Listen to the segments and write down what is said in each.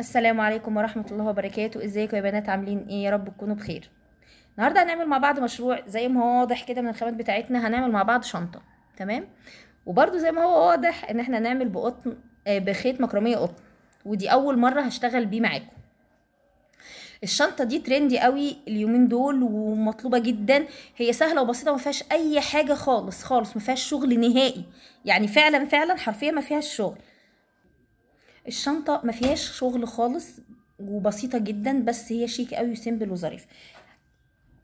السلام عليكم ورحمة الله وبركاته ازيكم يا بنات عاملين ايه يا رب تكونوا بخير النهاردة هنعمل مع بعض مشروع زي ما هو واضح كده من الخامات بتاعتنا هنعمل مع بعض شنطة تمام وبرده زي ما هو واضح ان احنا هنعمل بقطن آه، بخيط مكرمية قطن ودي اول مرة هشتغل بيه معاكم الشنطة دي ترندي قوي اليومين دول ومطلوبة جدا هي سهلة وبسيطة ما فيهاش اي حاجة خالص خالص ما فيهاش شغل نهائي يعني فعلا فعلا حرفيا ما فيهاش شغل الشنطه ما فيهاش شغل خالص وبسيطه جدا بس هي شيك قوي وسيمبل وظريف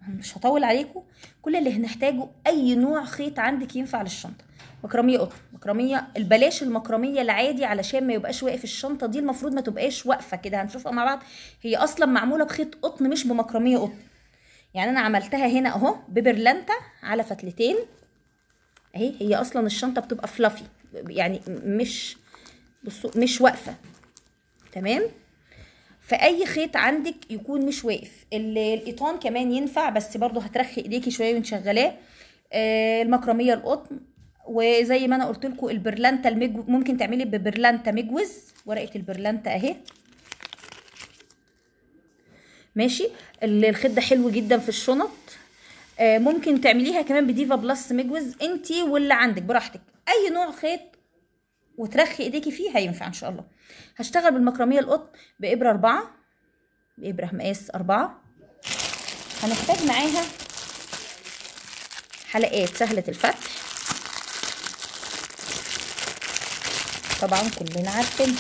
مش هطول عليكم كل اللي هنحتاجه اي نوع خيط عندك ينفع للشنطه مكرميه قطن مكرميه البلاش المكرميه العادي علشان ما يبقاش واقف الشنطه دي المفروض ما تبقاش واقفه كده هنشوفها مع بعض هي اصلا معموله بخيط قطن مش بمكرميه قطن يعني انا عملتها هنا اهو ببرلانتا على فتلتين اهي هي اصلا الشنطه بتبقى فلافي يعني مش بصوا مش واقفه تمام فاي خيط عندك يكون مش واقف الايطان كمان ينفع بس برضو هترخي ايديكي شويه وانت شغلاه آه، المكرميه القطن وزي ما انا قلت لكم البرلانتا المجو ممكن تعملي ببرلانتا مجوز ورقه البرلانتا اهي ماشي الخيط ده حلو جدا في الشنط آه، ممكن تعمليها كمان بديفا بلس مجوز انت واللي عندك براحتك اي نوع خيط وترخي ايديكي فيه هينفع ان شاء الله هشتغل بالمكرميه القطن بابره اربعة بابره مقاس اربعة هنحتاج معاها حلقات سهله الفتح طبعا كلنا عارفين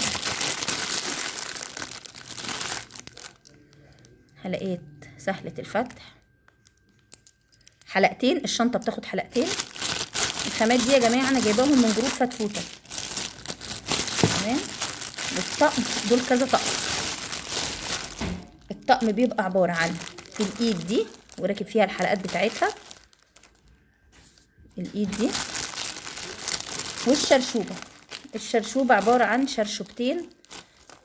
حلقات سهله الفتح حلقتين الشنطه بتاخد حلقتين الخامات دي يا جماعه انا جايباهم من جروب فتفوته كمان والطقم دول كذا طقم الطقم بيبقى عبارة عن في الايد دي وراكب فيها الحلقات بتاعتها الايد دي والشرشوبة الشرشوبة عبارة عن شرشوبتين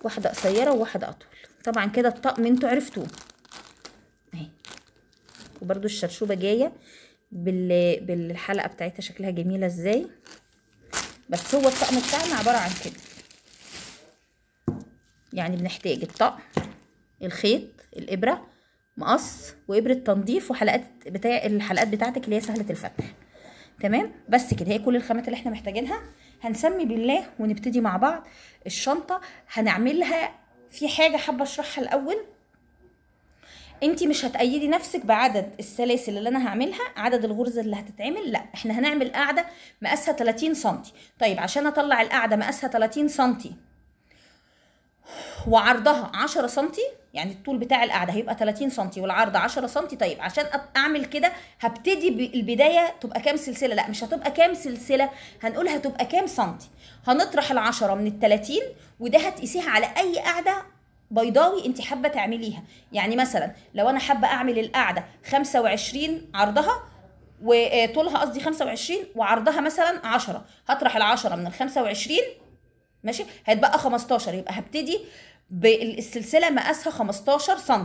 واحدة قصيرة وواحدة اطول طبعا كده الطقم انتوا عرفتوه اهي وبرده الشرشوبة جاية بال... بالحلقة بتاعتها شكلها جميلة ازاي بس هو الطقم بتاعنا عبارة عن كده يعني بنحتاج الطقم الخيط الابره مقص وابره تنظيف وحلقات بتاع الحلقات بتاعتك اللي هي سهله الفتح تمام بس كده هي كل الخامات اللي احنا محتاجينها هنسمي بالله ونبتدي مع بعض الشنطه هنعملها في حاجه حابه اشرحها الاول انت مش هتأيدي نفسك بعدد السلاسل اللي انا هعملها عدد الغرزه اللي هتتعمل لا احنا هنعمل قاعده مقاسها 30 سم طيب عشان اطلع القاعده مقاسها 30 سم وعرضها 10 سم يعني الطول بتاع القعده هيبقى 30 سم والعرض 10 سم طيب عشان اعمل كده هبتدي البدايه تبقى كام سلسله لا مش هتبقى كام سلسله هنقول هتبقى كام سم هنطرح ال10 من ال30 وده هتقيسيها على اي قعده بيضاوي انت حابه تعمليها يعني مثلا لو انا حابه اعمل القعده 25 عرضها وطولها قصدي 25 وعرضها مثلا 10 هطرح ال10 من ال 25 ماشي هيتبقى 15 يبقى هبتدي بالسلسله مقاسها 15 سم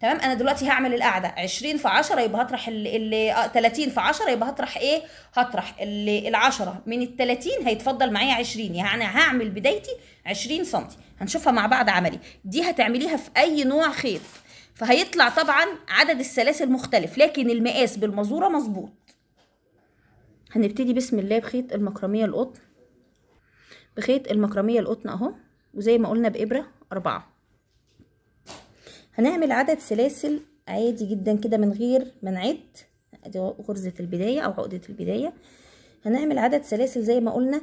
تمام انا دلوقتي هعمل القاعده 20 في 10 يبقى هطرح ال 30 آه، في 10 يبقى هطرح ايه هطرح ال 10 من ال 30 هيتفضل معايا 20 يعني هعمل بدايتي 20 سم هنشوفها مع بعض عملي دي هتعمليها في اي نوع خيط فهيطلع طبعا عدد السلاسل مختلف لكن المقاس بالمزوره مظبوط هنبتدي بسم الله بخيط المكرميه القطن بخيط المكرمية القطن اهو وزي ما قلنا بإبرة أربعة هنعمل عدد سلاسل عادي جدا كده من غير ما نعد ادي غرزة البداية او عقدة البداية هنعمل عدد سلاسل زي ما قلنا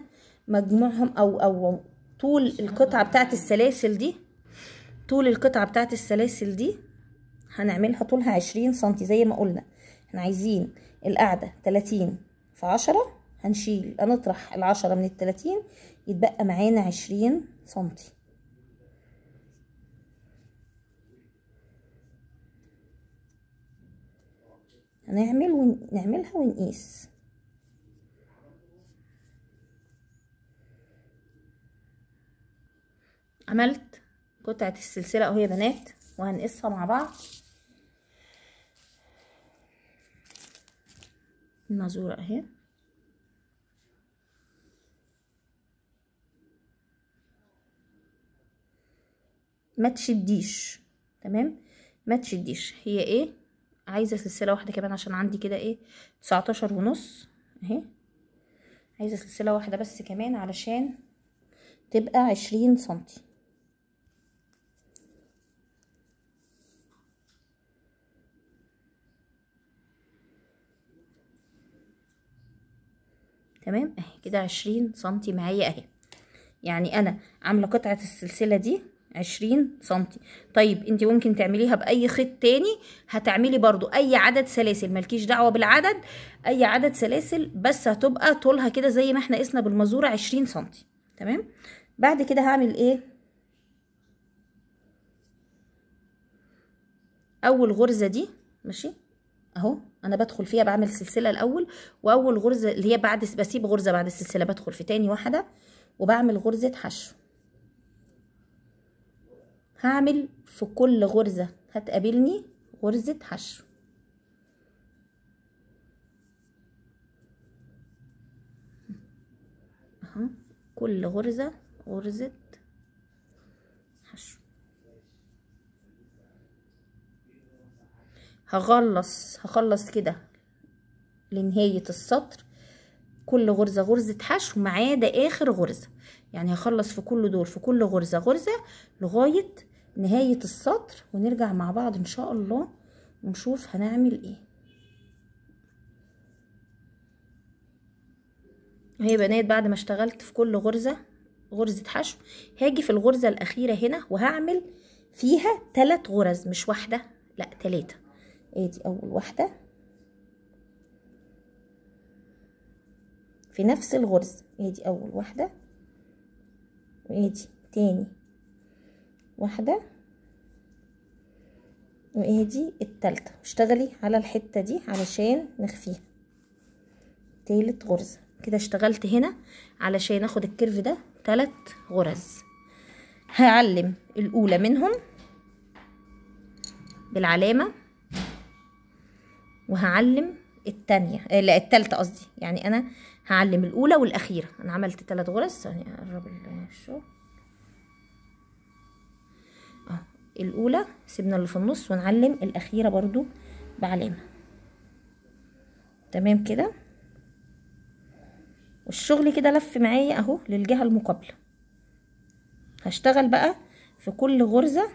مجموعهم او او طول القطعة بتاعت السلاسل دي طول القطعة بتاعت السلاسل دي هنعملها طولها عشرين سنتي زي ما قلنا احنا عايزين القاعدة تلاتين في عشرة هنشيل هنطرح العشرة من التلاتين يتبقى معانا عشرين سنتي هنعمل ونعملها ونقيس عملت قطعة السلسلة اهي يا بنات وهنقيسها مع بعض المازورة اهي ما تشديش تمام ما تشديش هي ايه عايزه سلسله واحده كمان عشان عندي كده ايه 19 ونص اهي عايزه سلسله واحده بس كمان علشان تبقى 20 سنتي تمام اهي كده 20 سنتي معايا اهي يعني انا عامله قطعه السلسله دي عشرين سنتي طيب انت ممكن تعمليها باي خيط تاني هتعملي برضو اي عدد سلاسل مالكيش دعوه بالعدد اي عدد سلاسل بس هتبقى طولها كده زي ما احنا قسنا بالمزوره عشرين سنتي تمام بعد كده هعمل ايه اول غرزه دي ماشي اهو انا بدخل فيها بعمل سلسله الاول واول غرزه اللي هي بعد بسيب غرزه بعد السلسله بدخل في تاني واحده وبعمل غرزه حشو هعمل في كل غرزة هتقابلني غرزة حشو اهو كل غرزة غرزة حشو هخلص هخلص كده لنهاية السطر كل غرزة غرزة حشو ما عدا اخر غرزة يعني هخلص في كل دور في كل غرزة غرزة لغاية نهاية السطر ونرجع مع بعض ان شاء الله ونشوف هنعمل ايه هي بنات بعد ما اشتغلت في كل غرزة غرزة حشو هاجي في الغرزة الاخيرة هنا وهعمل فيها تلات غرز مش واحدة لا تلاتة ادي آه، ايه اول واحدة في نفس الغرز ادي ايه اول واحدة وادي ايه تاني واحدة وادي التالتة اشتغلي على الحتة دي علشان نخفيها تالت غرزة كده اشتغلت هنا علشان اخد الكيرف ده تلت غرز هعلم الاولى منهم بالعلامة وهعلم التانية آه لا التالتة قصدي يعني انا هعلم الاولى والاخيرة انا عملت تلت غرز ثانية اقرب الشغل الاولى سيبنا اللي في النص ونعلم الاخيره برضو بعلامه تمام كده والشغل كده لف معايا اهو للجهه المقابله هشتغل بقى في كل غرزه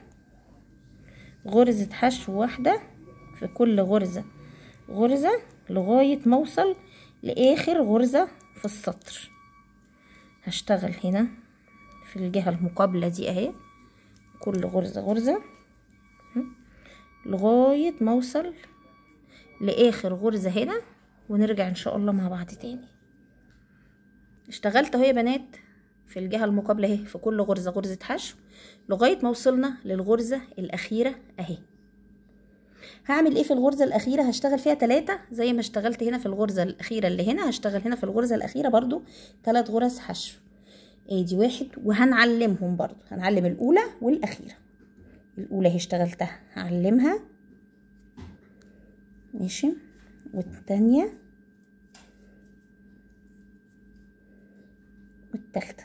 غرزه حشو واحده في كل غرزه غرزه لغايه ما اوصل لاخر غرزه في السطر هشتغل هنا في الجهه المقابله دي اهي كل غرزة غرزة لغاية ما اوصل لاخر غرزة هنا ونرجع ان شاء الله مع بعض تاني اشتغلت اهو يا بنات في الجهة المقابلة اهي في كل غرزة غرزة حشو لغاية ما وصلنا للغرزة الاخيرة اهي هعمل ايه في الغرزة الاخيرة هشتغل فيها تلاتة زي ما اشتغلت هنا في الغرزة الاخيرة اللي هنا هشتغل هنا في الغرزة الاخيرة برضو تلات غرز حشو ادي واحد وهنعلمهم برضو هنعلم الاولى والاخيره الاولى هي اشتغلتها هعلمها ماشي والتانية والتالتة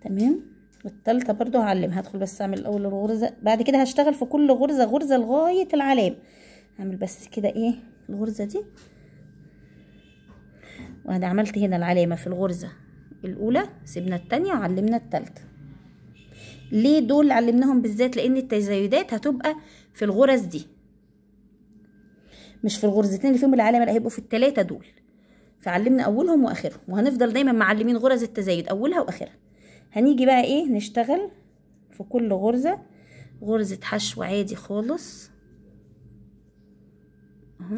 تمام والتالتة برضو هعلمها هدخل بس اعمل الاول الغرزة بعد كده هشتغل في كل غرزة غرزة لغاية العلامة هعمل بس كده ايه الغرزة دي وانا عملت هنا العلامة في الغرزة الاولى سيبنا التانية وعلمنا التالتة ليه دول علمناهم بالذات لان التزايدات هتبقى في الغرز دي مش في الغرزتين اللي فيهم العلامة لا هيبقوا في التلاتة دول فعلمنا اولهم واخرهم وهنفضل دايما معلمين غرز التزايد اولها واخرها هنيجي بقى ايه نشتغل في كل غرزة غرزة حشو عادي خالص اهو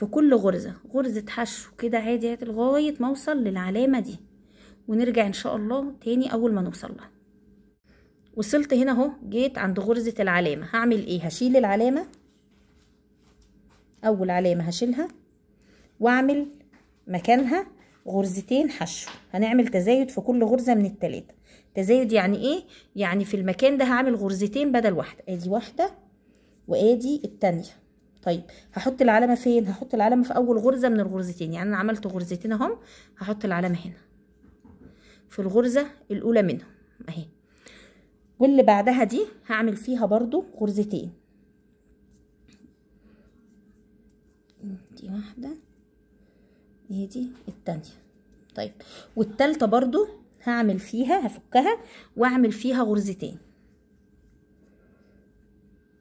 في كل غرزة غرزة حشو كده عادي لغاية ما اوصل للعلامة دي ونرجع ان شاء الله تاني اول ما نوصل لها وصلت هنا اهو جيت عند غرزة العلامة هعمل ايه هشيل العلامة اول علامة هشيلها واعمل مكانها غرزتين حشو هنعمل تزايد في كل غرزة من التلاتة تزايد يعني ايه يعني في المكان ده هعمل غرزتين بدل واحدة ادي واحدة وادي التانية طيب هحط العلامه فين هحط العلامه في اول غرزه من الغرزتين يعني انا عملت غرزتين اهم هحط العلامه هنا في الغرزه الاولى منهم اهي واللي بعدها دي هعمل فيها برضو غرزتين دي واحده هي دي التانية طيب والتالتة برضو هعمل فيها هفكها واعمل فيها غرزتين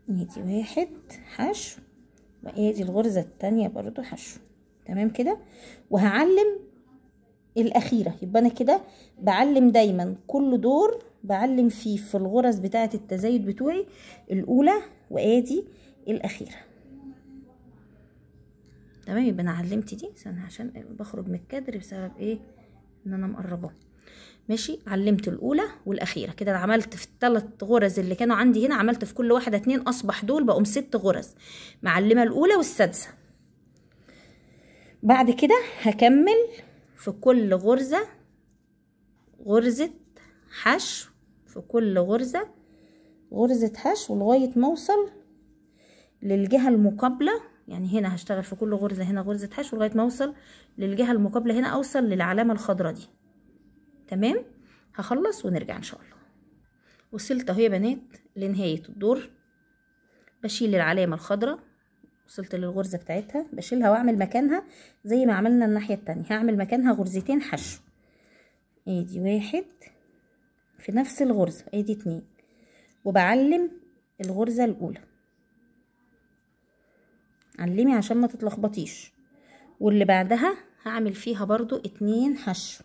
دي واحد حشو هي ايه دي الغرزة الثانيه برضو حشو تمام كده وهعلم الأخيرة يبقى أنا كده بعلم دايما كل دور بعلم فيه في الغرز بتاعة التزايد بتوعي الأولى وآدي الأخيرة تمام يبقى أنا علمت دي عشان بخرج من الكادر بسبب إيه إن أنا مقرباه ماشي علمت الاولى والاخيره كده انا عملت في الثلاث غرز اللي كانوا عندي هنا عملت في كل واحده اتنين اصبح دول بقوم ست غرز معلمه الاولى والسادسه بعد كده هكمل في كل غرزه غرزه حشو في كل غرزه غرزه حشو لغايه ما اوصل للجهه المقابله يعني هنا هشتغل في كل غرزه هنا غرزه حشو لغايه ما اوصل للجهه المقابله هنا اوصل للعلامه الخضراء دي تمام هخلص ونرجع ان شاء الله وصلت اهو يا بنات لنهايه الدور بشيل العلامه الخضراء وصلت للغرزه بتاعتها بشيلها واعمل مكانها زي ما عملنا الناحيه التانية هعمل مكانها غرزتين حشو ادي واحد في نفس الغرزه ادي اتنين وبعلم الغرزه الاولى علمي عشان ما تتلخبطيش واللي بعدها هعمل فيها برضو اتنين حشو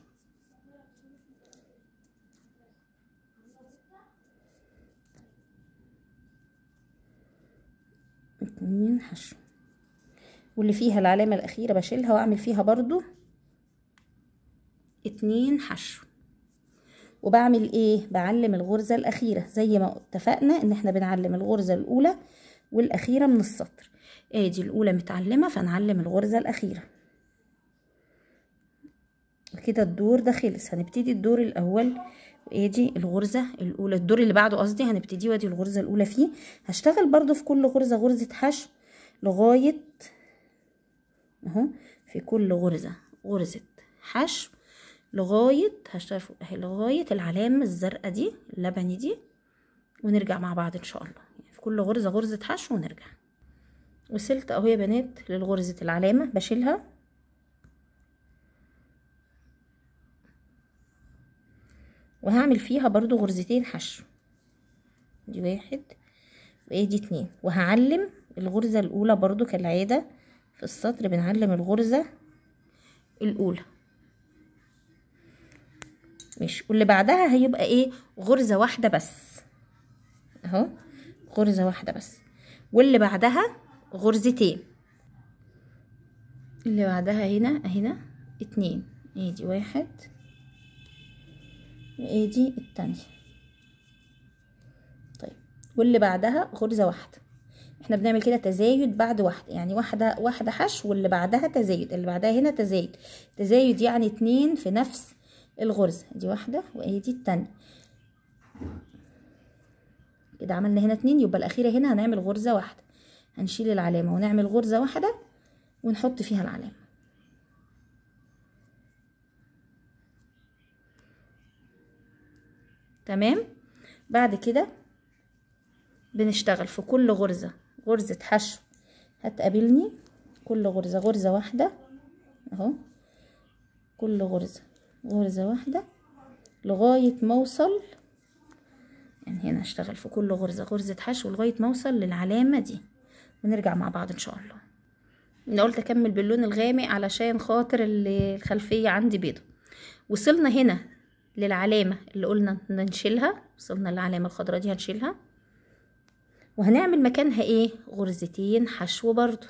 من حشو واللي فيها العلامة الأخيرة بشيلها وأعمل فيها برضو اتنين حشو وبعمل ايه بعلم الغرزة الأخيرة زي ما اتفقنا ان احنا بنعلم الغرزة الأولى والأخيرة من السطر ادي إيه الأولى متعلمة فنعلم الغرزة الأخيرة كده الدور ده خلص هنبتدي الدور الأول ادي إيه الغرزه الاولى الدور اللي بعده قصدي هنبتدي وادي الغرزه الاولى فيه هشتغل برضو في كل غرزه غرزه حشو لغايه اهو في كل غرزه غرزه حشو لغايه هشتغل اهي لغايه العلامه الزرقاء دي اللبني دي ونرجع مع بعض ان شاء الله يعني في كل غرزه غرزه حشو ونرجع وصلت اهو يا بنات للغرزه العلامه بشيلها وهعمل فيها برضو غرزتين حشو دي واحد وادي اتنين وهعلم الغرزة الاولى برضو كالعادة في السطر بنعلم الغرزة الاولى ماشي واللي بعدها هيبقى ايه غرزة واحدة بس اهو غرزة واحدة بس واللي بعدها غرزتين اللي بعدها هنا هنا اتنين ادي إيه، واحد ايدي التانية طيب واللي بعدها غرزة واحدة احنا بنعمل كده تزايد بعد واحدة يعني واحدة واحدة حشو واللي بعدها تزايد اللي بعدها هنا تزايد تزايد يعني اتنين في نفس الغرزة دي واحدة وايدي التانية كده عملنا هنا اتنين يبقى الاخيرة هنا هنعمل غرزة واحدة هنشيل العلامة ونعمل غرزة واحدة ونحط فيها العلامة تمام بعد كده بنشتغل في كل غرزة غرزة حشو هتقابلني كل غرزة غرزة واحدة اهو كل غرزة غرزة واحدة لغاية ما اوصل يعني هنا اشتغل في كل غرزة غرزة حشو لغاية ما اوصل للعلامة دي ونرجع مع بعض ان شاء الله انا قلت اكمل باللون الغامق علشان خاطر الخلفية عندي بيضة وصلنا هنا للعلامة اللي قلنا نشيلها وصلنا للعلامة الخضراء دي هنشيلها وهنعمل مكانها ايه غرزتين حشو برضو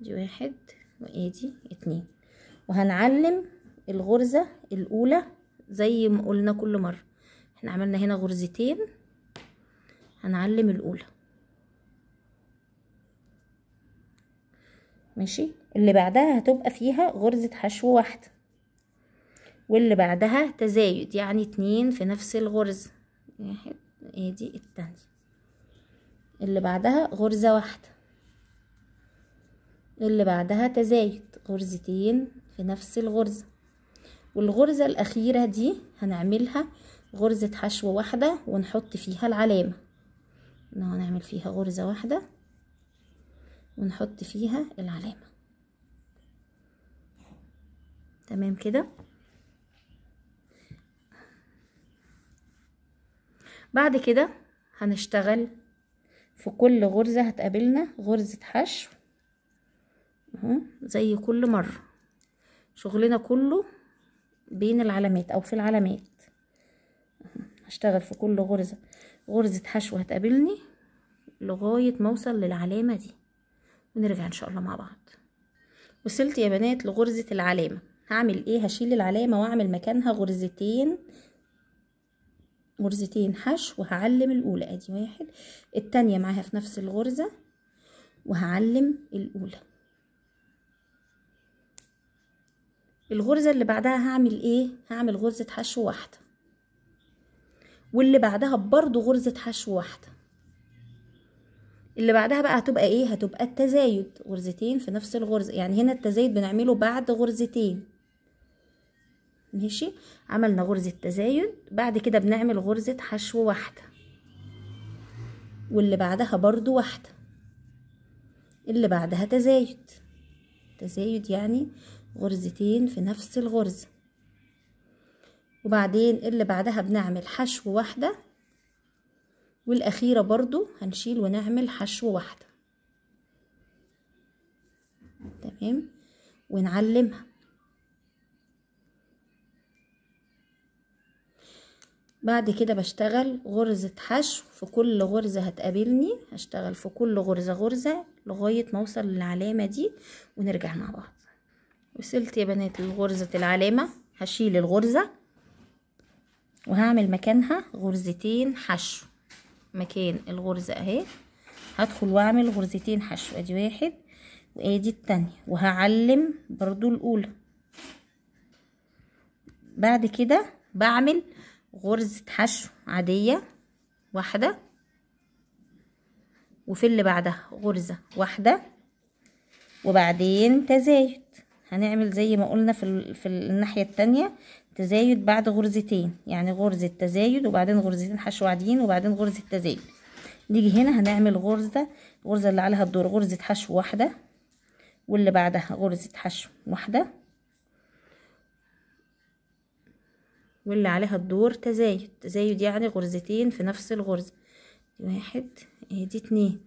دي واحد وادي اتنين وهنعلم الغرزة الاولى زي ما قلنا كل مرة احنا عملنا هنا غرزتين هنعلم الاولى ماشي اللي بعدها هتبقى فيها غرزة حشو واحدة واللي بعدها تزايد يعني اتنين في نفس الغرز واحد ادي التانية اللي بعدها غرزة واحدة اللي بعدها تزايد غرزتين في نفس الغرزة والغرزة الأخيرة دي هنعملها غرزة حشو واحدة ونحط فيها العلامة نعمل فيها غرزة واحدة ونحط فيها العلامة تمام كده بعد كده هنشتغل في كل غرزة هتقابلنا غرزة حشو اهو زي كل مرة شغلنا كله بين العلامات او في العلامات هشتغل في كل غرزة غرزة حشو هتقابلني لغاية ما اوصل للعلامة دي ونرجع ان شاء الله مع بعض وصلت يا بنات لغرزة العلامة هعمل ايه هشيل العلامة واعمل مكانها غرزتين غرزتين حشو وهعلم الاولى ادي واحد التانية معاها في نفس الغرزة وهعلم الاولى الغرزة اللي بعدها هعمل ايه هعمل غرزة حشو واحدة واللي بعدها برضو غرزة حشو واحدة اللي بعدها بقى هتبقى ايه هتبقى التزايد غرزتين في نفس الغرزة يعني هنا التزايد بنعمله بعد غرزتين ماشي عملنا غرزه تزايد بعد كده بنعمل غرزه حشو واحده واللي بعدها برضو واحده اللي بعدها تزايد تزايد يعني غرزتين في نفس الغرزه وبعدين اللي بعدها بنعمل حشو واحده والاخيره برضو هنشيل ونعمل حشو واحده تمام ونعلمها بعد كده بشتغل غرزة حشو في كل غرزة هتقابلني هشتغل في كل غرزة غرزة لغاية ما اوصل للعلامة دي ونرجع مع بعض وصلت يا بنات لغرزة العلامة هشيل الغرزة وهعمل مكانها غرزتين حشو مكان الغرزة اهي هدخل واعمل غرزتين حشو ادي واحد وادي التانية وهعلم برضو الاولى بعد كده بعمل غرزة حشو عادية واحدة وفي اللي بعدها غرزة واحدة وبعدين تزايد هنعمل زي ما قلنا في, في الناحية التانية تزايد بعد غرزتين يعني غرزة تزايد وبعدين غرزتين حشو عاديين وبعدين غرزة تزايد نيجي هنا هنعمل غرزة الغرزة اللي عليها الدور غرزة حشو واحدة واللي بعدها غرزة حشو واحدة واللي عليها الدور تزايد تزايد يعني غرزتين في نفس الغرزة دي واحد إيه، دي اتنين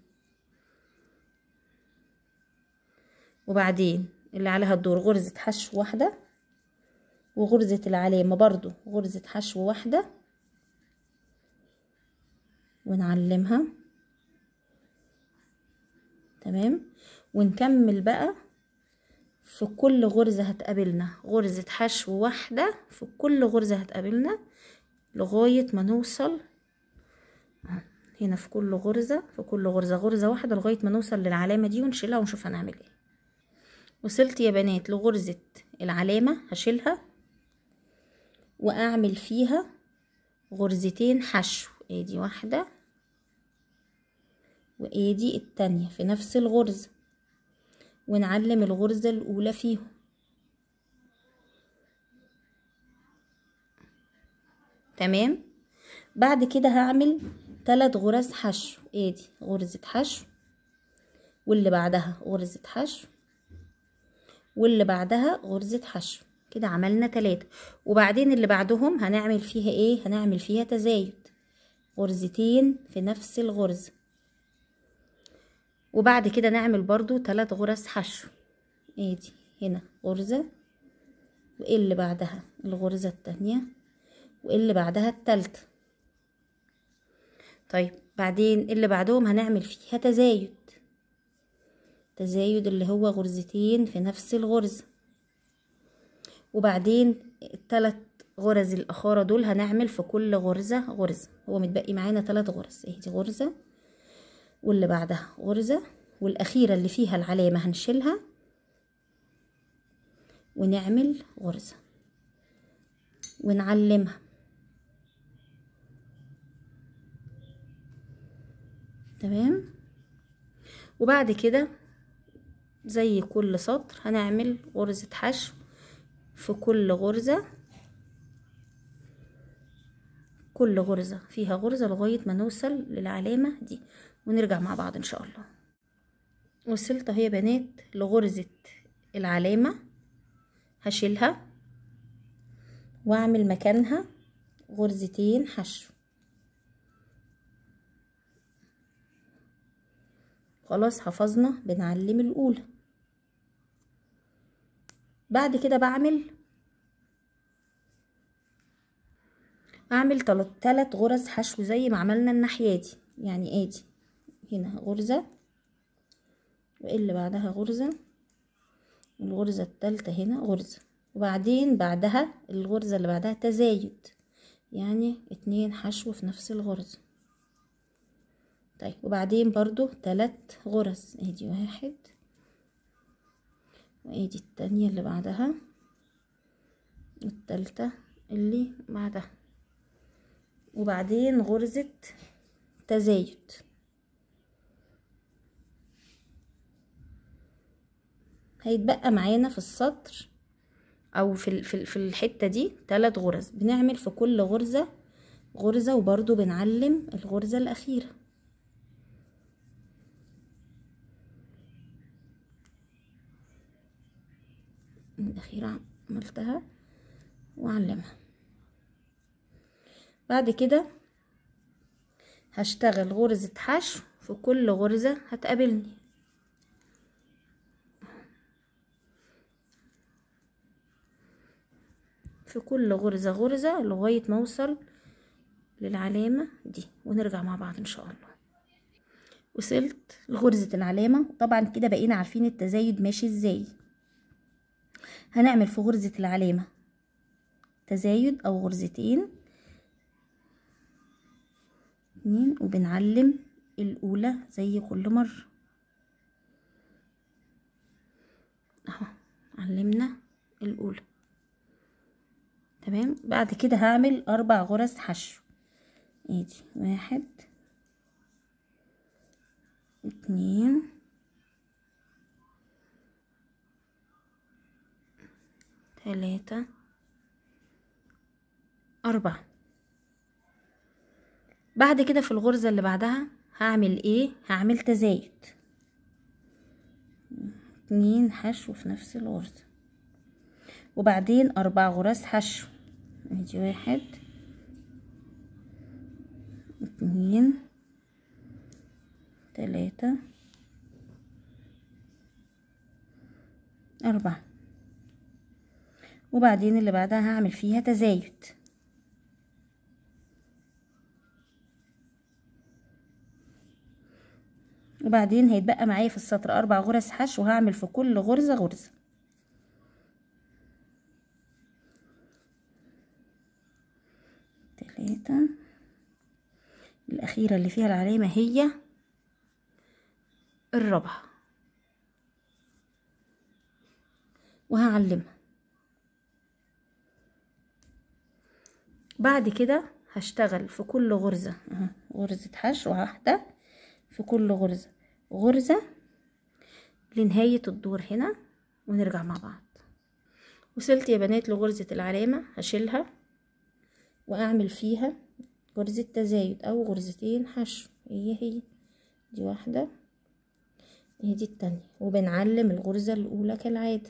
وبعدين اللي عليها الدور غرزة حشو واحدة وغرزة العلامة برضو غرزة حشو واحدة ونعلمها تمام ونكمل بقى في كل غرزة هتقابلنا غرزة حشو واحدة في كل غرزة هتقابلنا لغاية ما نوصل هنا في كل غرزة في كل غرزة غرزة واحدة لغاية ما نوصل للعلامة دي ونشيلها ونشوف هنعمل ايه وصلت يا بنات لغرزة العلامة هشيلها واعمل فيها غرزتين حشو ادي واحدة وادي التانية في نفس الغرزة ونعلم الغرزة الأولى فيهم تمام بعد كده هعمل تلات غرز حشو ادي إيه غرزة حشو واللي بعدها غرزة حشو واللي بعدها غرزة حشو كده عملنا تلاتة وبعدين اللي بعدهم هنعمل فيها ايه هنعمل فيها تزايد غرزتين في نفس الغرزه وبعد كده نعمل برضو ثلاث غرز حشو ايه دي هنا غرزة وايه اللي بعدها الغرزة التانية وايه اللي بعدها التالتة طيب بعدين اللي بعدهم هنعمل فيها تزايد تزايد اللي هو غرزتين في نفس الغرزة وبعدين التلات غرز الأخارة دول هنعمل في كل غرزة غرزة هو متبقي معانا تلات غرز اهي دي غرزة واللي بعدها غرزة والأخيرة اللي فيها العلامة هنشيلها ونعمل غرزة ونعلمها تمام وبعد كده زي كل سطر هنعمل غرزة حشو في كل غرزة كل غرزة فيها غرزة لغاية ما نوصل للعلامة دي ونرجع مع بعض ان شاء الله وصلت اهي يا بنات لغرزة العلامة هشيلها واعمل مكانها غرزتين حشو خلاص حفظنا بنعلم الاولى بعد كده بعمل اعمل تلات غرز حشو زي ما عملنا الناحيه دي يعني ادي إيه هنا غرزة واللي بعدها غرزة الغرزة التالتة هنا غرزة وبعدين بعدها الغرزة اللي بعدها تزايد يعني اتنين حشو في نفس الغرزة طيب وبعدين برضو تلات غرز ادي واحد وادي التانية اللي بعدها والتالتة اللي بعدها وبعدين غرزة تزايد هيتبقى معانا في السطر او في في الحته دي ثلاث غرز بنعمل في كل غرزه غرزه وبرده بنعلم الغرزه الاخيره الاخيره عملتها وعلمها بعد كده هشتغل غرزه حشو في كل غرزه هتقابلني في كل غرزة غرزة لغاية ما اوصل للعلامة دي ونرجع مع بعض ان شاء الله وصلت لغرزة العلامة طبعا كده بقينا عارفين التزايد ماشي ازاي هنعمل في غرزة العلامة تزايد او غرزتين اتنين وبنعلم الاولى زي كل مرة اهو علمنا الاولى تمام بعد كده هعمل اربع غرز حشو ادي واحد اتنين تلاتة أربعة بعد كده في الغرزة اللي بعدها هعمل ايه هعمل تزايد اتنين حشو في نفس الغرزة وبعدين أربع غرز حشو ادي واحد اتنين تلاتة أربعة وبعدين اللي بعدها هعمل فيها تزايد وبعدين هيتبقى معايا في السطر أربع غرز حشو وهعمل في كل غرزة غرزة ثلاثة الأخيرة اللي فيها العلامة هي الرابعة وهعلمها بعد كده هشتغل في كل غرزة غرزة حشو واحدة في كل غرزة غرزة لنهاية الدور هنا ونرجع مع بعض وصلت يا بنات لغرزة العلامة هشيلها واعمل فيها غرزة تزايد او غرزتين حشو هي هي دي واحدة هي دي التانية وبنعلم الغرزة الاولى كالعادة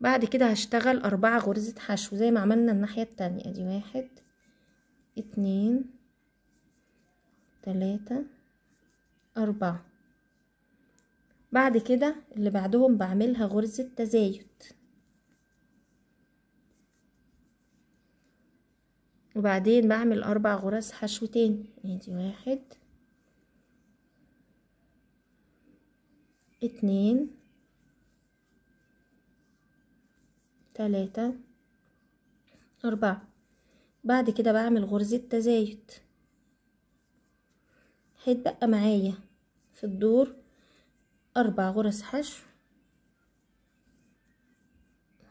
بعد كده هشتغل اربعة غرزة حشو زي ما عملنا الناحية التانية دي واحد اتنين تلاتة أربعة بعد كده اللي بعدهم بعملها غرزة تزايد وبعدين بعمل اربع غرز حشو تاني ادي واحد اتنين تلاتة أربعة بعد كده بعمل غرزة تزايد هيتبقى معايا في الدور أربع غرز حشو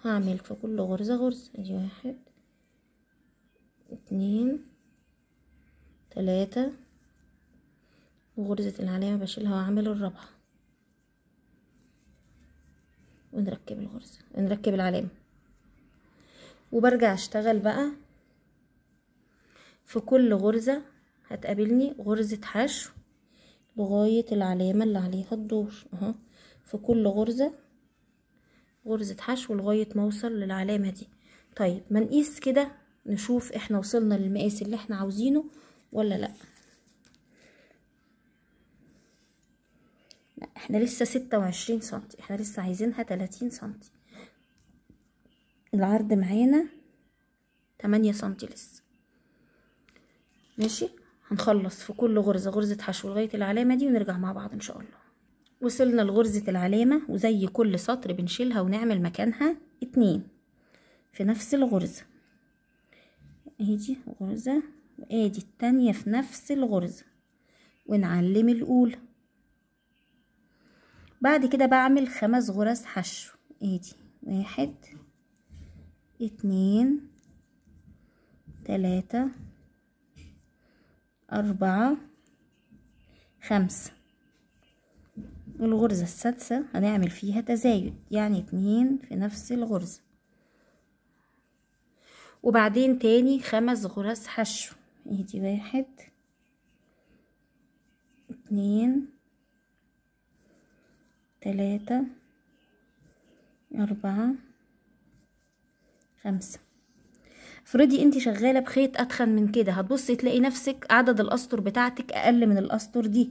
هعمل في كل غرزة غرزة ادي واحد اتنين تلاتة وغرزة العلامة بشيلها وأعمل الرابعة ونركب الغرزة نركب العلامة وبرجع اشتغل بقى في كل غرزة هتقابلني غرزة حشو لغاية العلامة اللي عليها الدور اهو في كل غرزة غرزة حشو لغاية ما اوصل للعلامة دي طيب ما نقيس كده نشوف احنا وصلنا للمقاس اللي احنا عاوزينه ولا لا احنا لسه ستة وعشرين سنتي احنا لسه عايزينها تلاتين سنتي العرض معانا تمانية سنتي لسه ماشي هنخلص في كل غرزة غرزة حشو لغاية العلامة دي ونرجع مع بعض ان شاء الله وصلنا لغرزة العلامة وزي كل سطر بنشيلها ونعمل مكانها اتنين في نفس الغرزة ادي غرزة وادي التانية في نفس الغرزة ونعلم الاولى بعد كده بعمل خمس غرز حشو ادي واحد اتنين تلاتة أربعة خمسة الغرزة السادسة هنعمل فيها تزايد يعني اتنين في نفس الغرزة وبعدين تاني خمس غرز حشو ادي واحد اتنين تلاتة أربعة خمسة افرضي انت شغالة بخيط أتخن من كده هتبصي تلاقي نفسك عدد الأسطر بتاعتك أقل من الأسطر دي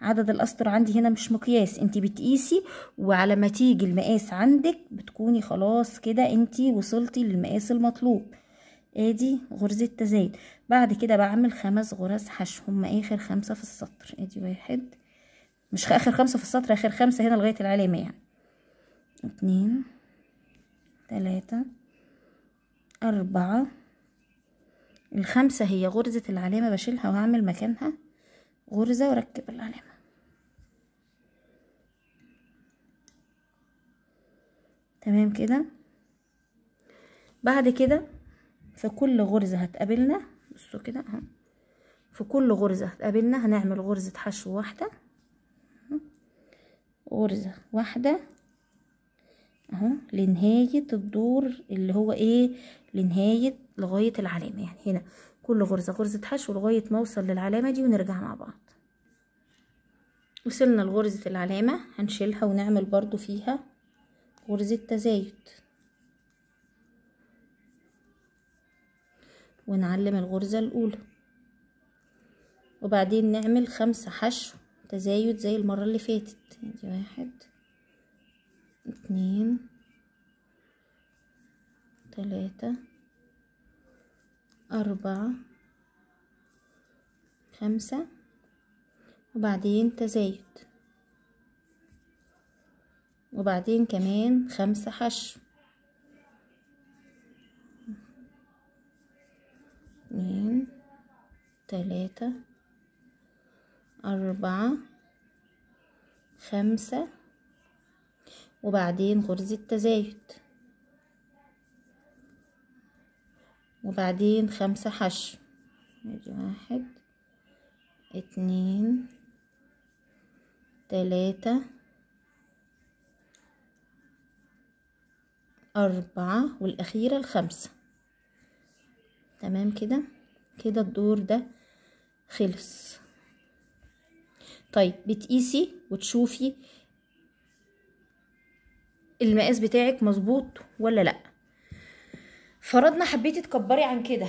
عدد الأسطر عندي هنا مش مقياس انت بتقيسي وعلى ما تيجي المقاس عندك بتكوني خلاص كده انت وصلتي للمقاس المطلوب ادي غرزة تزايد بعد كده بعمل خمس غرز حشو هما اخر خمسة في السطر ادي واحد مش اخر خمسة في السطر اخر خمسة هنا لغاية العلامة يعني اتنين تلاتة اربعة الخمسة هي غرزة العلامة بشيلها وهعمل مكانها غرزة واركب العلامة تمام كده بعد كده في كل غرزة هتقابلنا بصوا كده اهو في كل غرزة هتقابلنا هنعمل غرزة حشو واحدة غرزة واحدة اهو لنهاية الدور اللي هو ايه لنهاية لغاية العلامة يعني هنا كل غرزة غرزة حشو لغاية ما اوصل للعلامة دي ونرجع مع بعض وصلنا لغرزة العلامة هنشيلها ونعمل برضو فيها غرزة تزايد ونعلم الغرزة الأولى وبعدين نعمل خمسة حشو تزايد زي المرة اللي فاتت دي يعني واحد اتنين تلاتة أربعة خمسة وبعدين تزايد وبعدين كمان خمسة حشو اتنين تلاتة أربعة خمسة وبعدين غرزة تزايد وبعدين خمسة حشو ادي واحد اتنين تلاتة أربعة والأخيرة الخمسة تمام كده كده الدور ده خلص طيب بتقيسي وتشوفي المقاس بتاعك مظبوط ولا لا فرضنا حبيتي تكبري عن كده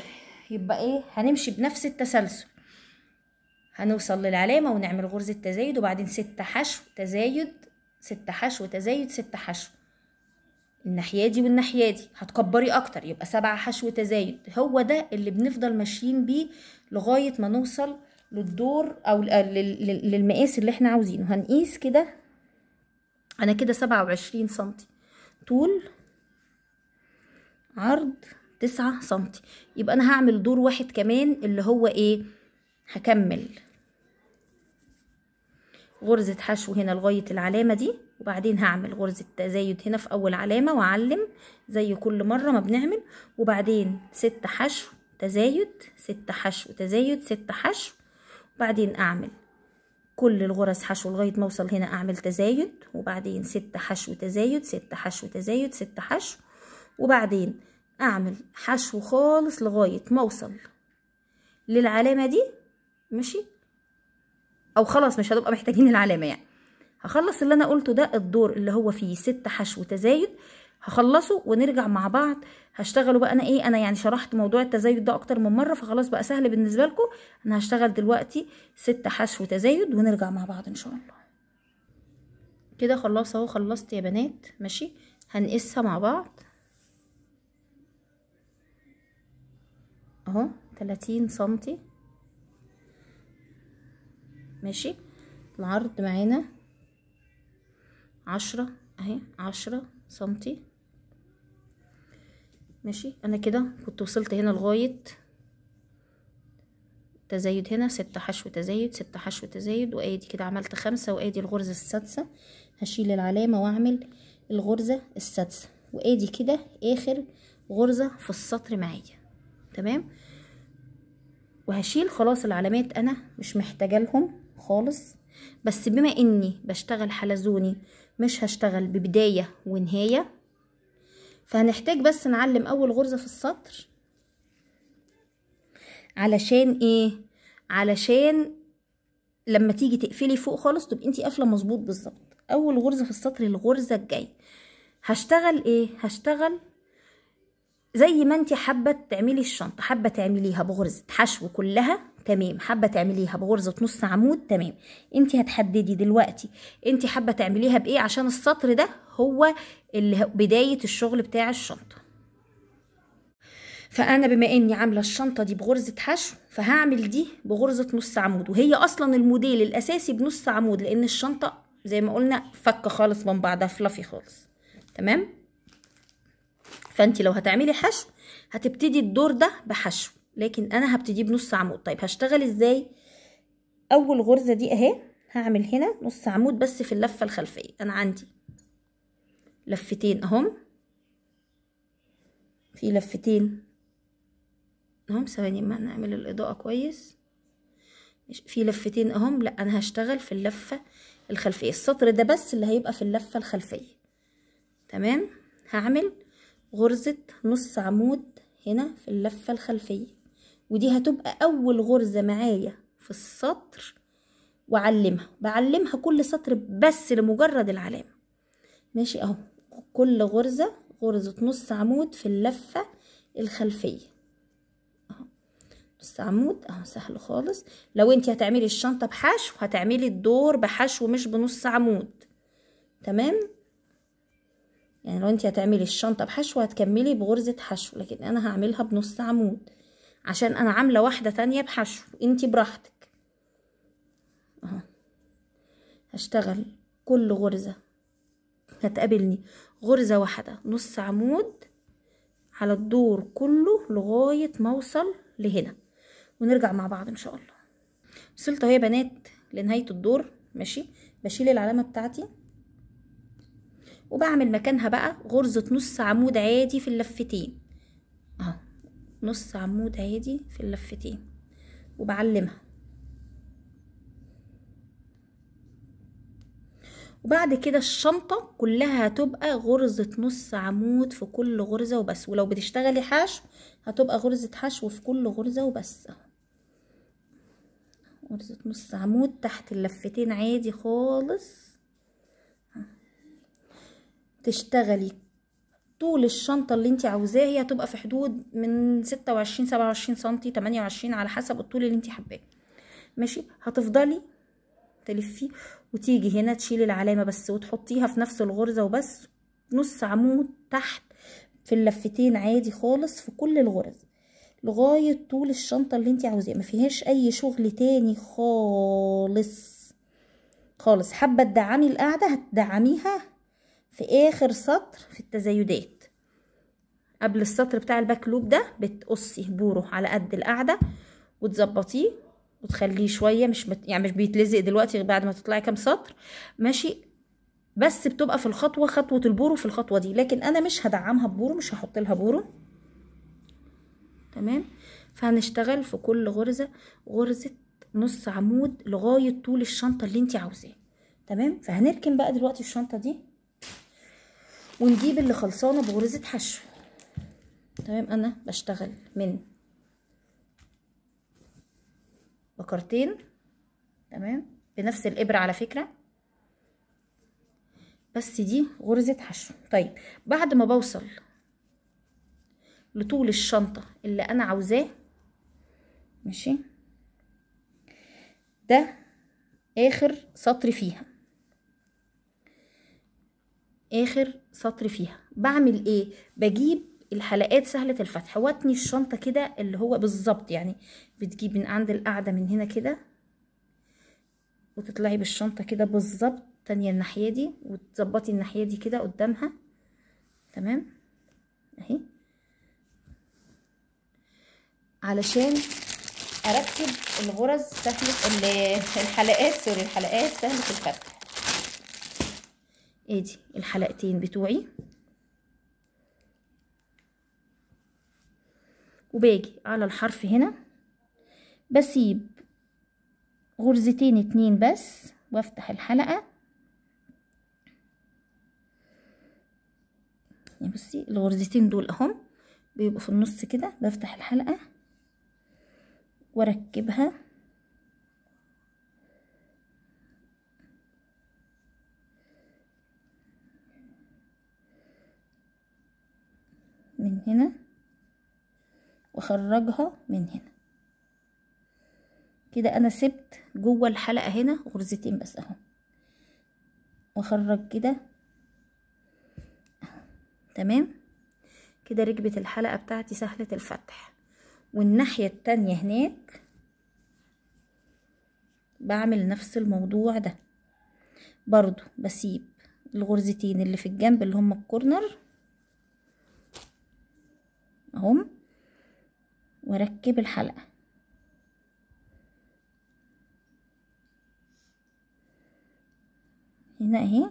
يبقى ايه هنمشي بنفس التسلسل هنوصل للعلامة ونعمل غرزة تزايد وبعدين ست حشو تزايد ست حشو تزايد ست حشو الناحيه دي والناحيه دي هتكبري اكتر يبقى سبعة حشو تزايد هو ده اللي بنفضل ماشيين بيه لغايه ما نوصل للدور او للمقاس اللي احنا عاوزينه هنقيس كده انا كده سبعة وعشرين سنتي طول عرض تسعة سنتي يبقى انا هعمل دور واحد كمان اللي هو ايه هكمل غرزة حشو هنا لغاية العلامة دي وبعدين هعمل غرزة تزايد هنا في أول علامة وأعلم زي كل مرة ما بنعمل وبعدين ست حشو تزايد ست حشو تزايد ست حشو وبعدين أعمل كل الغرز حشو لغاية ما أوصل هنا أعمل تزايد وبعدين ست حشو تزايد ست حشو تزايد ست حشو وبعدين أعمل حشو خالص لغاية ما أوصل للعلامة دي ماشي أو خلاص مش هتبقى محتاجين العلامة يعني هخلص اللي انا قلته ده الدور اللي هو فيه ست حشو تزايد هخلصه ونرجع مع بعض هشتغله بقى انا ايه انا يعني شرحت موضوع التزايد ده اكتر من مره فخلاص بقى سهل بالنسبه لكم انا هشتغل دلوقتي ست حشو تزايد ونرجع مع بعض ان شاء الله كده خلاص اهو خلصت يا بنات ماشي هنقيسها مع بعض اهو 30 سنتي ماشي العرض معانا عشرة اهي عشرة سنتي ماشي انا كده كنت وصلت هنا لغاية تزايد هنا ستة حشو تزايد ستة حشو تزايد وادي كده عملت خمسة وادي الغرزة السادسة هشيل العلامة واعمل الغرزة السادسة وادي كده اخر غرزة في السطر معايا تمام وهشيل خلاص العلامات انا مش محتاجة لهم خالص بس بما اني بشتغل حلزوني مش هشتغل ببداية ونهاية فهنحتاج بس نعلم اول غرزة في السطر علشان ايه علشان لما تيجي تقفلي فوق خالص تبقي انتي قافله مظبوط بالظبط اول غرزه في السطر الغرزه الجايه هشتغل ايه هشتغل زي ما انتي حابه تعملي الشنطه حابه تعمليها بغرزه حشو كلها تمام حابه تعمليها بغرزه نص عمود تمام انت هتحددي دلوقتي انت حابه تعمليها بايه عشان السطر ده هو اللي بدايه الشغل بتاع الشنطه فانا بما اني عامله الشنطه دي بغرزه حشو فهعمل دي بغرزه نص عمود وهي اصلا الموديل الاساسي بنص عمود لان الشنطه زي ما قلنا فك خالص من بعضها فلافي خالص تمام فانت لو هتعملي حشو هتبتدي الدور ده بحشو لكن انا هبتدي بنص عمود طيب هشتغل ازاي اول غرزه دي اهي هعمل هنا نص عمود بس في اللفه الخلفيه انا عندي لفتين اهم في لفتين اهم ثواني ما نعمل الاضاءه كويس في لفتين اهم لا انا هشتغل في اللفه الخلفيه السطر ده بس اللي هيبقى في اللفه الخلفيه تمام هعمل غرزه نص عمود هنا في اللفه الخلفيه ودي هتبقى أول غرزة معايا في السطر وأعلمها بعلمها كل سطر بس لمجرد العلامة ماشي أهو كل غرزة غرزة نص عمود في اللفة الخلفية نص عمود أهو سهل خالص لو أنت هتعملي الشنطة بحشو هتعملي الدور بحشو مش بنص عمود تمام يعني لو انت هتعملي الشنطه بحشو هتكملي بغرزه حشو لكن انا هعملها بنص عمود عشان انا عامله واحده تانية بحشو انتي براحتك اهو هشتغل كل غرزه هتقابلني غرزه واحده نص عمود على الدور كله لغايه ما اوصل لهنا ونرجع مع بعض ان شاء الله وصلت اهي يا بنات لنهايه الدور ماشي بشيل العلامه بتاعتي وبعمل مكانها بقى غرزه نص عمود عادي في اللفتين نص عمود عادي في اللفتين وبعلمها وبعد كده الشنطة كلها هتبقى غرزة نص عمود في كل غرزة وبس ولو بتشتغلي حشو هتبقى غرزة حشو في كل غرزة وبس غرزة نص عمود تحت اللفتين عادي خالص تشتغلي طول الشنطه اللي انت عاوزاه هي هتبقى في حدود من 26 27 سم 28 على حسب الطول اللي انت حباه ماشي هتفضلي تلفيه وتيجي هنا تشيلي العلامه بس وتحطيها في نفس الغرزه وبس نص عمود تحت في اللفتين عادي خالص في كل الغرز لغايه طول الشنطه اللي انت عاوزاه ما فيهاش اي شغل تاني خالص خالص حابه تدعمي القاعده هتدعميها في اخر سطر في التزايدات قبل السطر بتاع الباك لوب ده بتقصي بوره على قد القاعده وتظبطيه وتخليه شويه مش مت... يعني مش بيتلزق دلوقتي بعد ما تطلعي كام سطر ماشي بس بتبقى في الخطوه خطوه البورو في الخطوه دي لكن انا مش هدعمها ببورو مش هحط لها بورو تمام فهنشتغل في كل غرزه غرزه نص عمود لغايه طول الشنطه اللي انت عاوزاه تمام فهنركن بقى دلوقتي الشنطه دي ونجيب اللي خلصانه بغرزه حشو تمام انا بشتغل من بكرتين تمام بنفس الابره على فكره بس دي غرزه حشو طيب بعد ما بوصل لطول الشنطه اللي انا عاوزاه ماشي ده اخر سطر فيها اخر سطر فيها بعمل ايه بجيب الحلقات سهله الفتح واتني الشنطه كده اللي هو بالظبط يعني بتجيب من عند القاعده من هنا كده وتطلعي بالشنطه كده بالظبط تانية الناحيه دي وتظبطي الناحيه دي كده قدامها تمام اهي علشان اركب الغرز سهله الحلقات سوري الحلقات سهله الفتح ادي الحلقتين بتوعي وباجي على الحرف هنا بسيب غرزتين اتنين بس وافتح الحلقة يعني بصي الغرزتين دول اهم بيبقوا في النص كده بفتح الحلقة واركبها من هنا واخرجها من هنا كده انا سبت جوه الحلقه هنا غرزتين بس اهو واخرج كده تمام كده ركبه الحلقه بتاعتي سهله الفتح والناحيه التانية هناك بعمل نفس الموضوع ده برضو بسيب الغرزتين اللي في الجنب اللي هما الكورنر اهم واركب الحلقة هنا اهي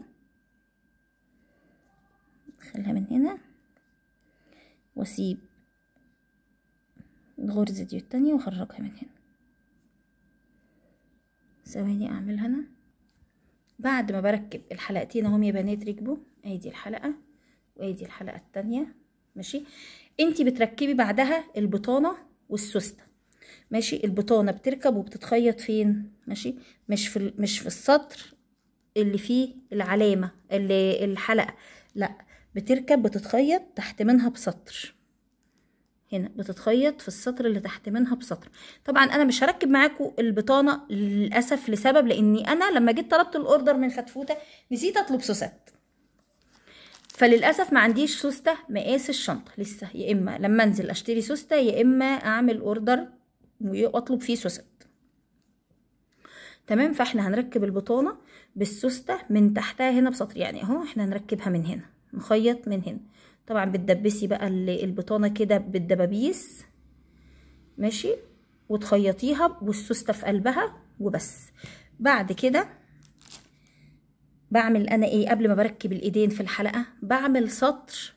ادخلها من هنا واسيب الغرزة دي التانية واخرجها من هنا ثواني اعملها انا بعد ما بركب الحلقتين اهم يا بنات ركبوا ادي الحلقة وادي الحلقة التانية ماشي انت بتركبي بعدها البطانه والسوسته ماشي البطانه بتركب وبتتخيط فين ماشي مش في مش في السطر اللي فيه العلامه اللي الحلقه لا بتركب بتتخيط تحت منها بسطر هنا بتتخيط في السطر اللي تحت منها بسطر طبعا انا مش هركب معاكم البطانه للاسف لسبب لاني انا لما جيت طلبت الاوردر من فتفوته نسيت اطلب سوسات فللاسف ما عنديش سوسته مقاس الشنطه لسه يا اما لما انزل اشتري سوسته يا اما اعمل اوردر واطلب فيه سوست تمام فاحنا هنركب البطانه بالسوسته من تحتها هنا بسطر يعني اهو احنا هنركبها من هنا نخيط من هنا طبعا بتدبسي بقى البطانه كده بالدبابيس ماشي وتخيطيها والسوسته في قلبها وبس بعد كده بعمل انا ايه قبل ما بركب الايدين في الحلقه بعمل سطر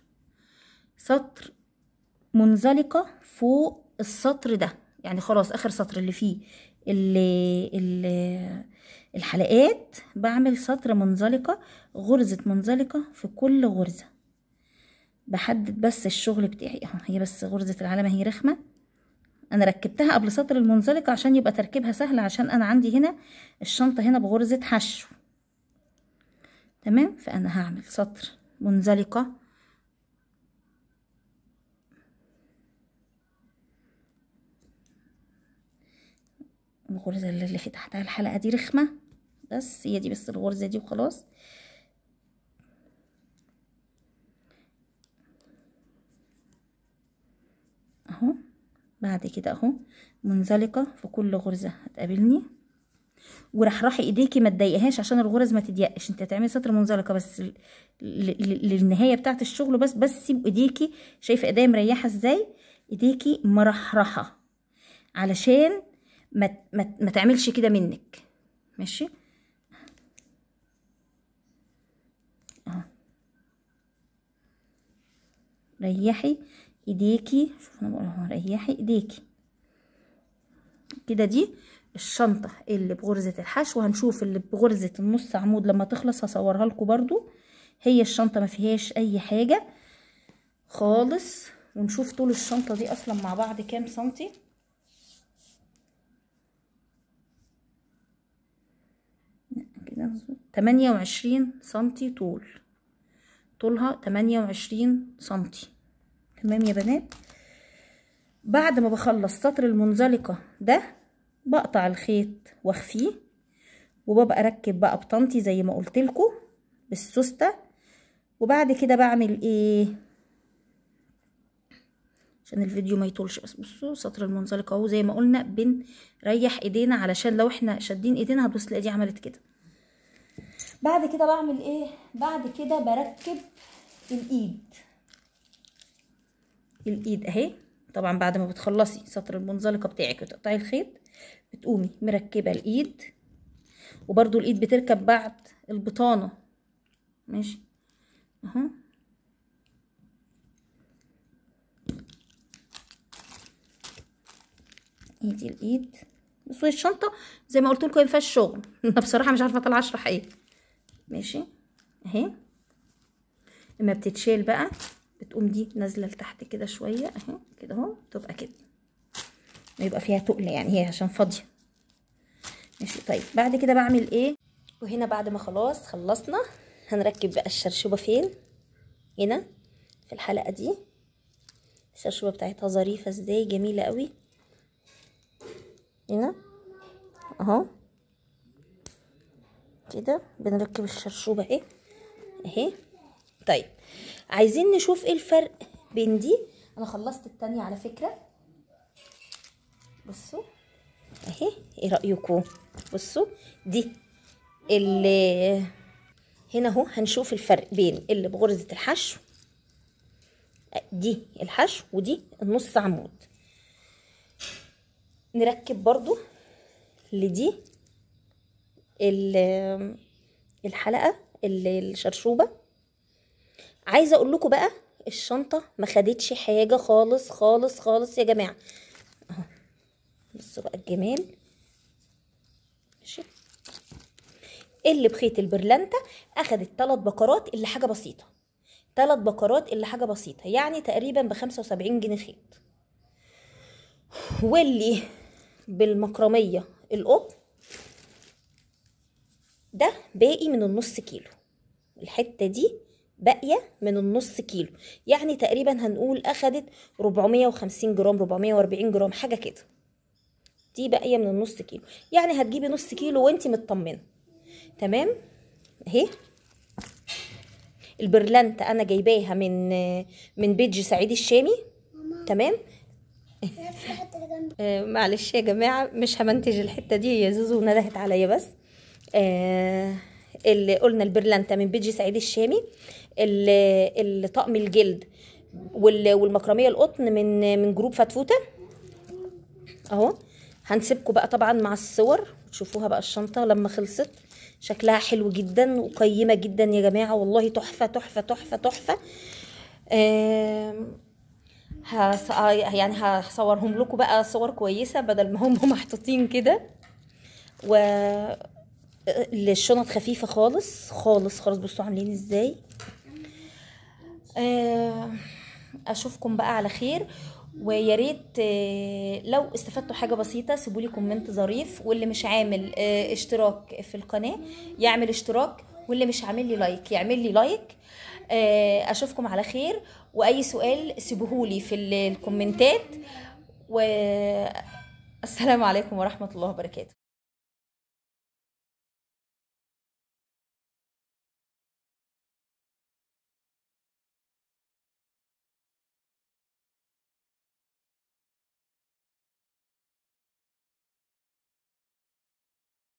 سطر منزلقه فوق السطر ده يعني خلاص اخر سطر اللي فيه اللي اللي الحلقات بعمل سطر منزلقه غرزه منزلقه في كل غرزه بحدد بس الشغل بتاعي اهو هي بس غرزه العلامه هي رخمه انا ركبتها قبل سطر المنزلقه عشان يبقى تركيبها سهل عشان انا عندي هنا الشنطه هنا بغرزه حشو تمام فانا هعمل سطر منزلقه الغرزه اللي في تحتها الحلقه دي رخمه بس هي دي بس الغرزه دي وخلاص اهو بعد كده اهو منزلقه في كل غرزه هتقابلني وراح راحي ايديكي ما تضايقهاش عشان الغرز ما تضيقش انت هتعملي سطر منزلقه بس للنهايه بتاعه الشغل بس بس سيب ايديكي شايفه ايديا مريحه ازاي ايديكي مرحرحه علشان ما ما, ما تعملش كده منك ماشي اهو ريحي ايديكي شوف انا بقولها ريحي ايديكي كده دي الشنطة اللي بغرزة الحشو هنشوف اللي بغرزة النص عمود لما تخلص هصورها لكم برضو هي الشنطة ما فيهاش اي حاجة خالص ونشوف طول الشنطة دي اصلا مع بعض كام سنتي كده تمانية وعشرين سنتي طول طولها تمانية وعشرين سنتي تمام يا بنات بعد ما بخلص سطر المنزلقة ده بقطع الخيط واخفيه وببقى اركب بقى بطنتي زي ما قلت لكم بالسوسته وبعد كده بعمل ايه عشان الفيديو ما يطولش بس بصوا سطر المنزلق اهو زي ما قلنا بنريح ايدينا علشان لو احنا شادين ايدينا هتبص تلاقي دي عملت كده بعد كده بعمل ايه بعد كده بركب الايد الايد اهي طبعا بعد ما بتخلصي سطر المنزلقه بتاعك وتقطعي الخيط بتقومي مركبه الايد وبرده الايد بتركب بعد البطانه ماشي اهو ايدي الايد بس الشنطه زي ما قلت لكم ما فيهاش شغل انا بصراحه مش عارفه اطلع اشرح ايه ماشي اهي لما بتتشال بقى بتقوم دي نازله لتحت كده شويه اهي كده اهو تبقى كده يبقى فيها تقل يعني هي عشان فاضيه ماشي طيب بعد كده بعمل ايه وهنا بعد ما خلاص خلصنا هنركب بقى الشرشوبه فين هنا في الحلقه دي الشرشوبه بتاعتها ظريفه ازاي جميله قوي هنا اهو كده بنركب الشرشوبه اهي اهي طيب عايزين نشوف ايه الفرق بين دي انا خلصت التانية على فكره بصوا اهي ايه رايكم بصوا دي اللي هنا اهو هنشوف الفرق بين اللي بغرزه الحشو دي الحشو ودي النص عمود نركب برضو لدي الحلقه الشرشوبه عايزه اقول لكم بقى الشنطه ما خدتش حاجه خالص خالص خالص يا جماعه بصوا بقى الجمال ماشي اللي بخيط البرلنتا اخدت ثلاث بقرات اللي حاجة بسيطة ثلاث بقرات اللي حاجة بسيطة يعني تقريبا بخمسة وسبعين جنيه خيط واللي بالمكرمية القطن ده باقي من النص كيلو الحتة دي باقية من النص كيلو يعني تقريبا هنقول أخدت 450 جرام 440 جرام حاجة كده دي باقيه من النص كيلو يعني هتجيبي نص كيلو وانت مطمنه تمام اهي البرلانت انا جايباها من من بيج سعيد الشامي ماما. تمام آه، معلش يا جماعه مش همنتج الحته دي يا زوزو ندهت عليا بس آه اللي قلنا البرلانتا من بيج سعيد الشامي الطقم الجلد والمكرميه القطن من من جروب فتفوته اهو هنسيبكم بقى طبعا مع الصور تشوفوها بقى الشنطه لما خلصت شكلها حلو جدا وقيمه جدا يا جماعه والله تحفه تحفه تحفه تحفه هص... آه، يعني هصورهم لكم بقى صور كويسه بدل ما هم محطوطين كده و آه، الشنط خفيفه خالص خالص خالص بصوا عاملين ازاي اشوفكم بقى على خير ويا ريت آه، لو استفدتوا حاجه بسيطه سيبوا لي كومنت ظريف واللي مش عامل آه، اشتراك في القناه يعمل اشتراك واللي مش عامل لي لايك يعمل لي لايك آه، اشوفكم على خير واي سؤال سيبوهولي في الكومنتات والسلام عليكم ورحمه الله وبركاته